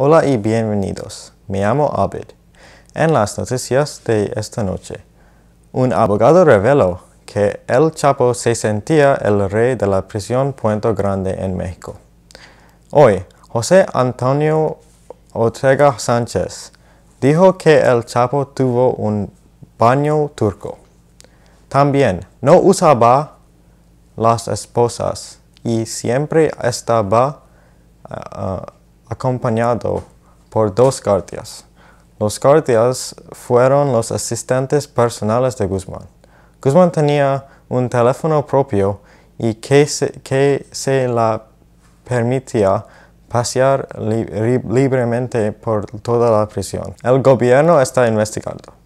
Hola y bienvenidos. Me llamo Abed. En las noticias de esta noche, un abogado reveló que el Chapo se sentía el rey de la prisión Puente Grande en México. Hoy, José Antonio Ortega Sánchez dijo que el Chapo tuvo un baño turco. También no usaba las esposas y siempre estaba ah, ah, acompañado por dos guardias. Los guardias fueron los asistentes personales de Guzmán. Guzmán tenía un teléfono propio y que se, que la permitía pasear libremente por toda la prisión. El gobierno está investigando.